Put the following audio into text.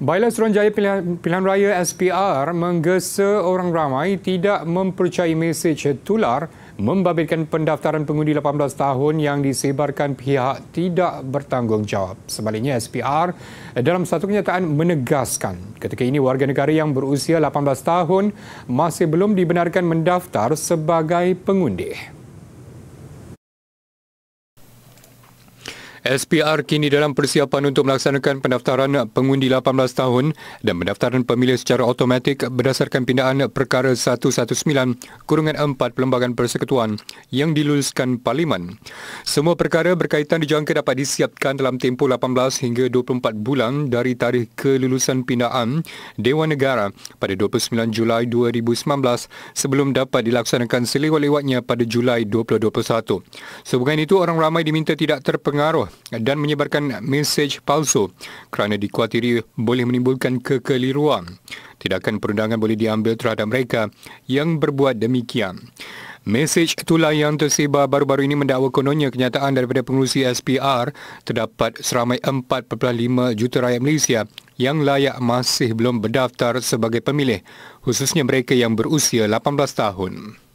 Bailan Suruhanjaya Pilihan, Pilihan Raya SPR menggesa orang ramai tidak mempercayai mesej tular membabitkan pendaftaran pengundi 18 tahun yang disebarkan pihak tidak bertanggungjawab. Sebaliknya SPR dalam satu kenyataan menegaskan ketika ini warga negara yang berusia 18 tahun masih belum dibenarkan mendaftar sebagai pengundi. SPR kini dalam persiapan untuk melaksanakan pendaftaran pengundi 18 tahun dan pendaftaran pemilih secara automatik berdasarkan pindaan perkara 119 kurungan 4 Pelembagan Persekutuan yang diluluskan Parlimen. Semua perkara berkaitan dijangka dapat disiapkan dalam tempoh 18 hingga 24 bulan dari tarikh kelulusan pindaan Dewan Negara pada 29 Julai 2019 sebelum dapat dilaksanakan selewat-lewatnya pada Julai 2021. Sehubungan itu, orang ramai diminta tidak terpengaruh dan menyebarkan mesej palsu kerana dikhuatiri boleh menimbulkan kekeliruan. Tindakan perundangan boleh diambil terhadap mereka yang berbuat demikian. Mesej itulah yang tersebar baru-baru ini mendakwa kononnya kenyataan daripada pengurusi SPR terdapat seramai 4.5 juta rakyat Malaysia yang layak masih belum berdaftar sebagai pemilih khususnya mereka yang berusia 18 tahun.